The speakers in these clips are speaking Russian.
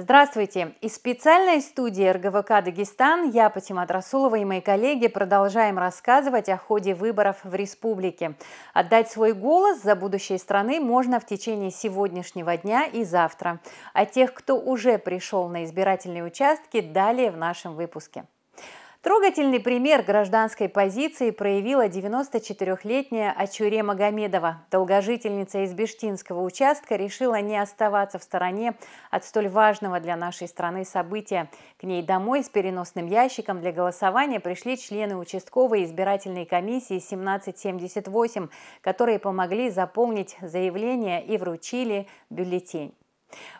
Здравствуйте! Из специальной студии РГВК «Дагестан» я, Патимат Расулова и мои коллеги продолжаем рассказывать о ходе выборов в республике. Отдать свой голос за будущее страны можно в течение сегодняшнего дня и завтра. О а тех, кто уже пришел на избирательные участки, далее в нашем выпуске. Трогательный пример гражданской позиции проявила 94-летняя Ачуре Магомедова. Долгожительница из Бештинского участка решила не оставаться в стороне от столь важного для нашей страны события. К ней домой с переносным ящиком для голосования пришли члены участковой избирательной комиссии 1778, которые помогли заполнить заявление и вручили бюллетень.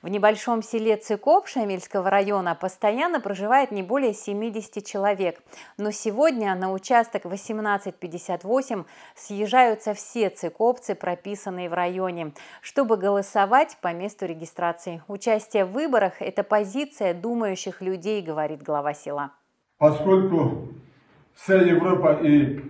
В небольшом селе Цикоп Шамильского района постоянно проживает не более 70 человек, но сегодня на участок 1858 съезжаются все цикопцы, прописанные в районе, чтобы голосовать по месту регистрации. Участие в выборах – это позиция думающих людей, говорит глава села. Поскольку вся Европа и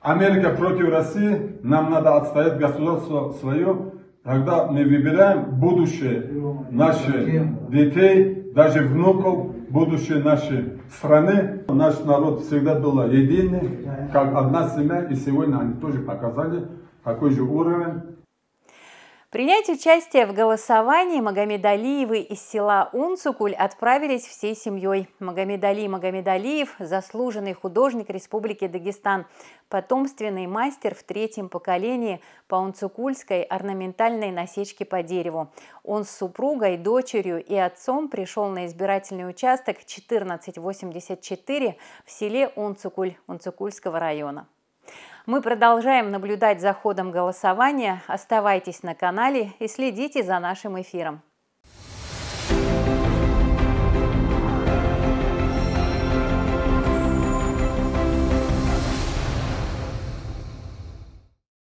Америка против России, нам надо отстоять государство свое, Тогда мы выбираем будущее наших детей, даже внуков, будущее нашей страны. Наш народ всегда был единый, как одна семья, и сегодня они тоже показали какой же уровень. Принять участие в голосовании Магомедалиевы из села Унцукуль отправились всей семьей. Магомедали Магомедалиев – заслуженный художник Республики Дагестан, потомственный мастер в третьем поколении по унцукульской орнаментальной насечке по дереву. Он с супругой, дочерью и отцом пришел на избирательный участок 1484 в селе Унцукуль Унцукульского района. Мы продолжаем наблюдать за ходом голосования. Оставайтесь на канале и следите за нашим эфиром.